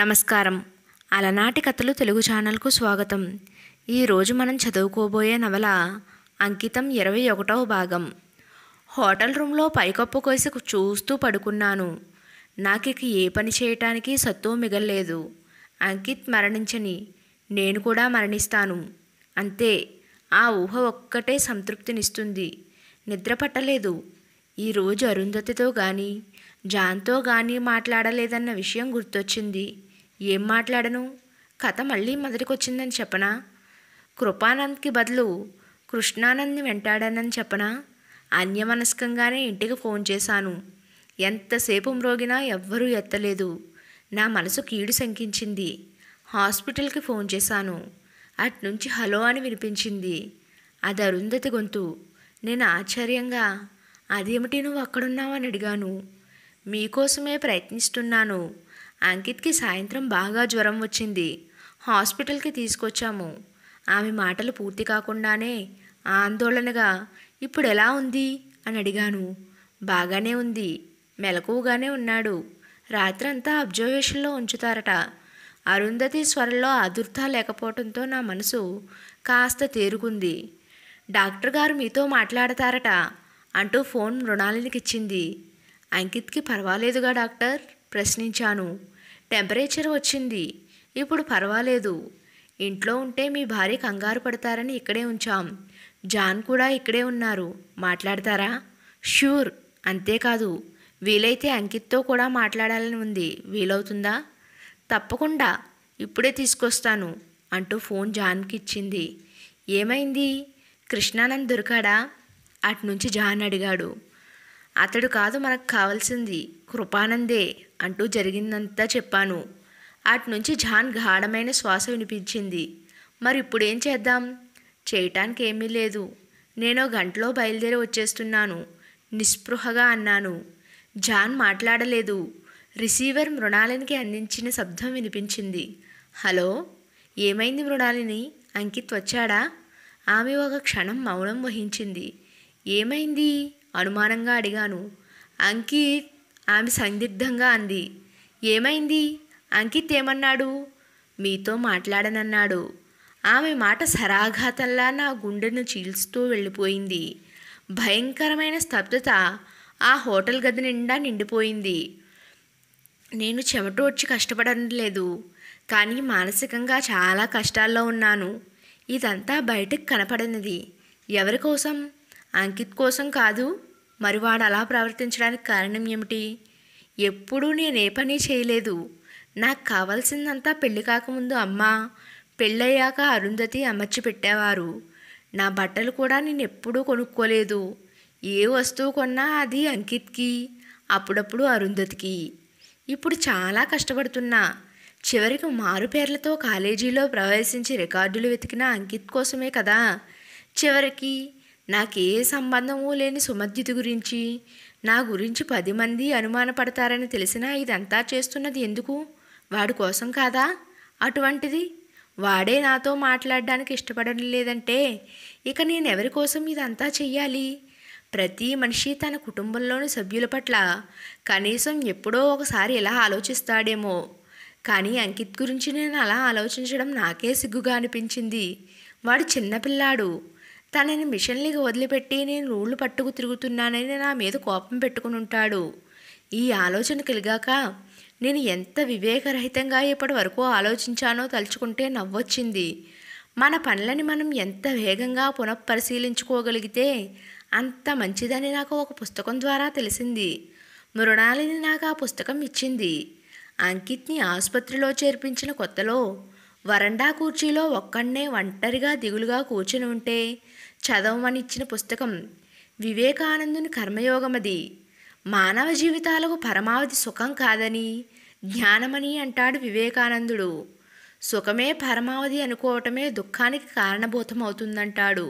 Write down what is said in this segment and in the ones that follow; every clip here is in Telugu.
నమస్కారం అలనాటి కథలు తెలుగు ఛానల్కు స్వాగతం ఈరోజు మనం చదువుకోబోయే నవల అంకితం ఇరవై ఒకటవ భాగం హోటల్ రూమ్లో పైకప్పు కోసి చూస్తూ పడుకున్నాను నాకు ఇక ఏ పని చేయటానికి సత్తువు మిగల్లేదు అంకిత్ మరణించని నేను కూడా మరణిస్తాను అంతే ఆ ఊహ ఒక్కటే సంతృప్తినిస్తుంది నిద్ర పట్టలేదు ఈరోజు అరుంధతితో కానీ జాన్తో గాని మాట్లాడలేదన్న విషయం గుర్తొచ్చింది ఏం మాట్లాడను కథ మళ్ళీ మొదటికొచ్చిందని చెప్పనా కృపానంద్కి బదులు కృష్ణానంద్ని వెంటాడానని చెప్పనా అన్యమనస్కంగానే ఇంటికి ఫోన్ చేశాను ఎంతసేపు మ్రోగినా ఎవ్వరూ ఎత్తలేదు నా మనసు కీడు శంకించింది హాస్పిటల్కి ఫోన్ చేశాను అట్నుంచి హలో అని వినిపించింది అది అరుంధతి గొంతు నేను ఆశ్చర్యంగా అదేమిటి నువ్వు అక్కడున్నావు అని అడిగాను మీకోసమే ప్రయత్నిస్తున్నాను అంకిత్కి సాయంత్రం బాగా జ్వరం వచ్చింది హాస్పిటల్కి తీసుకొచ్చాము ఆమె మాటలు పూర్తి కాకుండానే ఆందోళనగా ఇప్పుడు ఎలా ఉంది అని అడిగాను బాగానే ఉంది మెలకువగానే ఉన్నాడు రాత్రంతా అబ్జర్వేషన్లో ఉంచుతారట అరుంధతి స్వరంలో అదుర్త లేకపోవడంతో నా మనసు కాస్త తేరుకుంది డాక్టర్ గారు మీతో మాట్లాడతారట అంటూ ఫోన్ మృణాలినికిచ్చింది అంకిత్కి పర్వాలేదుగా డాక్టర్ ప్రశ్నించాను టెంపరేచర్ వచ్చింది ఇప్పుడు పర్వాలేదు ఇంట్లో ఉంటే మీ భార్య కంగారు పడతారని ఇక్కడే ఉంచాం జాన్ కూడా ఇక్కడే ఉన్నారు మాట్లాడతారా ష్యూర్ అంతేకాదు వీలైతే అంకిత్తో కూడా మాట్లాడాలని ఉంది వీలవుతుందా తప్పకుండా ఇప్పుడే తీసుకొస్తాను అంటూ ఫోన్ జాన్కి ఇచ్చింది ఏమైంది కృష్ణానంద్ దొరికాడా అటునుంచి జాన్ అడిగాడు అతడు కాదు మనకు కావాల్సింది కృపానందే అంటూ జరిగిందంతా చెప్పాను అటునుంచి జాన్ గాఢమైన శ్వాస వినిపించింది మరి ఇప్పుడేం చేద్దాం చేయటానికి ఏమీ లేదు నేను గంటలో బయలుదేరి వచ్చేస్తున్నాను నిస్పృహగా అన్నాను జాన్ మాట్లాడలేదు రిసీవర్ మృణాలినికి అందించిన శబ్దం వినిపించింది హలో ఏమైంది మృణాలిని అంకిత్ వచ్చాడా ఆమె ఒక క్షణం మౌనం వహించింది ఏమైంది అనుమానంగా అడిగాను అంకిత్ ఆమె సందిగ్ధంగా అంది ఏమైంది అంకిత్ ఏమన్నాడు మీతో మాట్లాడనన్నాడు ఆమె మాట సరాఘాతంలా నా గుండెను చీల్స్తూ వెళ్ళిపోయింది భయంకరమైన స్తబ్దత ఆ హోటల్ గది నిండా నిండిపోయింది నేను చెమటోడ్చి కష్టపడడం లేదు కానీ మానసికంగా చాలా కష్టాల్లో ఉన్నాను ఇదంతా బయటకు కనపడినది ఎవరి కోసం అంకిత్ కోసం కాదు మరి వాడు అలా ప్రవర్తించడానికి కారణం ఏమిటి ఎప్పుడూ నేను ఏ పని చేయలేదు నాకు కావాల్సిందంతా పెళ్లి కాకముందు అమ్మ పెళ్ళయ్యాక అరుంధతి అమర్చి పెట్టేవారు నా బట్టలు కూడా నేను ఎప్పుడూ కొనుక్కోలేదు ఏ వస్తువు కొన్నా అది అంకిత్కి అప్పుడప్పుడు అరుంధతికి ఇప్పుడు చాలా కష్టపడుతున్నా చివరికి మారు పేర్లతో కాలేజీలో ప్రవేశించి రికార్డులు వెతికిన అంకిత్ కోసమే కదా చివరికి నాకే సంబంధము లేని సుమధ్యుతి గురించి నా గురించి పది మంది అనుమానపడతారని తెలిసినా ఇదంతా చేస్తున్నది ఎందుకు వాడి కోసం కాదా అటువంటిది వాడే నాతో మాట్లాడడానికి ఇష్టపడడం లేదంటే ఇక నేనెవరి కోసం ఇదంతా చెయ్యాలి ప్రతి మనిషి తన కుటుంబంలోని సభ్యుల పట్ల కనీసం ఎప్పుడో ఒకసారి ఇలా ఆలోచిస్తాడేమో కానీ అంకిత్ గురించి నేను అలా ఆలోచించడం నాకే సిగ్గుగా అనిపించింది వాడు చిన్నపిల్లాడు తనని మిషన్లకి వదిలిపెట్టి నేను రూళ్ళు పట్టుకు తిరుగుతున్నానని నా మీద కోపం పెట్టుకుని ఉంటాడు ఈ ఆలోచన కలిగాక నేను ఎంత వివేకరహితంగా ఇప్పటి వరకు ఆలోచించానో తలుచుకుంటే నవ్వొచ్చింది మన పనులని మనం ఎంత వేగంగా పునఃపరిశీలించుకోగలిగితే అంత మంచిదని నాకు ఒక పుస్తకం ద్వారా తెలిసింది మృణాలిని నాకు ఆ పుస్తకం ఇచ్చింది అంకిత్ని ఆసుపత్రిలో చేర్పించిన కొత్తలో వరండా కూర్చీలో ఒక్కడనే ఒంటరిగా దిగులుగా కూర్చుని ఉంటే చదవమనిచ్చిన పుస్తకం వివేకానందుని కర్మయోగమది మానవ జీవితాలకు పరమావధి సుఖం కాదని జ్ఞానమని అంటాడు వివేకానందుడు సుఖమే పరమావధి అనుకోవటమే దుఃఖానికి కారణభూతమవుతుందంటాడు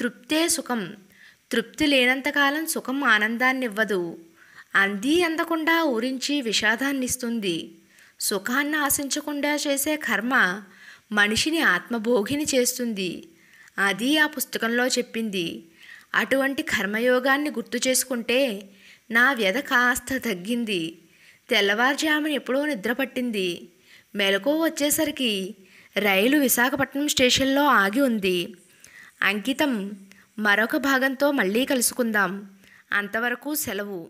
తృప్తే సుఖం తృప్తి లేనంతకాలం సుఖం ఆనందాన్నివ్వదు అంది అందకుండా ఊరించి విషాదాన్నిస్తుంది సుఖాన్ని ఆశించకుండా చేసే కర్మ మనిషిని ఆత్మభోగిని చేస్తుంది అది ఆ పుస్తకంలో చెప్పింది అటువంటి కర్మయోగాన్ని గుర్తు చేసుకుంటే నా వ్యధ కాస్త తగ్గింది తెల్లవారుజామున ఎప్పుడో నిద్ర పట్టింది మెలకువ వచ్చేసరికి రైలు విశాఖపట్నం స్టేషన్లో ఆగి ఉంది అంకితం మరొక భాగంతో మళ్ళీ కలుసుకుందాం అంతవరకు సెలవు